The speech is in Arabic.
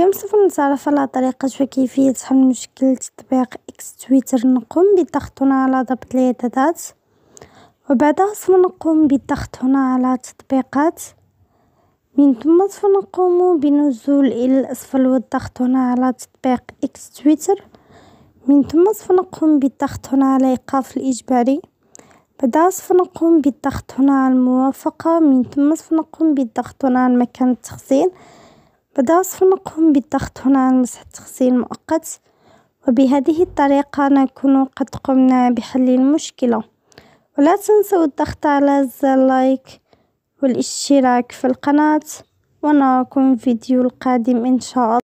اليوم سوف نتعرف على طريقة وكيفية حل مشكلة تطبيق إكس تويتر نقوم بالضغط هنا على ضبط الإعدادات وبعدها سوف نقوم بالضغط هنا على تطبيقات من ثم سوف نقوم بنزول إلى الأسفل والضغط هنا على تطبيق إكس تويتر من ثم سوف نقوم بالضغط هنا على إيقاف الإجباري بعدها سوف نقوم بالضغط هنا على الموافقة من ثم سوف نقوم بالضغط هنا على مكان التخزين بدأ صفنقهم بالضغط هنا على مسح التخزين المؤقت وبهذه الطريقة نكون قد قمنا بحل المشكلة ولا تنسوا الضغط على زر لايك والاشتراك في القناة ونراكم في الفيديو القادم ان شاء الله